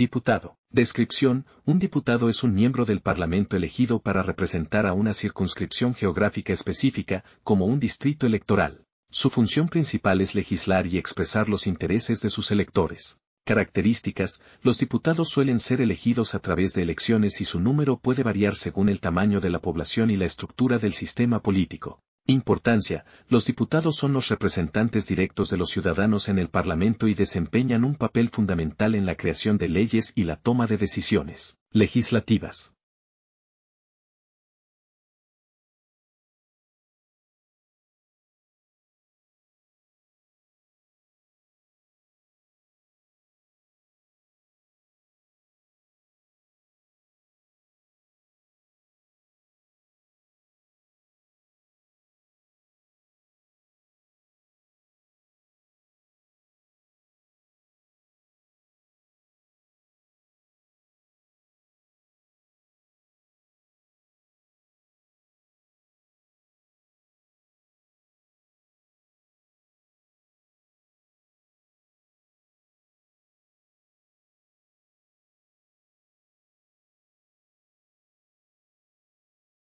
Diputado. Descripción. Un diputado es un miembro del Parlamento elegido para representar a una circunscripción geográfica específica, como un distrito electoral. Su función principal es legislar y expresar los intereses de sus electores. Características, los diputados suelen ser elegidos a través de elecciones y su número puede variar según el tamaño de la población y la estructura del sistema político. Importancia. Los diputados son los representantes directos de los ciudadanos en el Parlamento y desempeñan un papel fundamental en la creación de leyes y la toma de decisiones legislativas.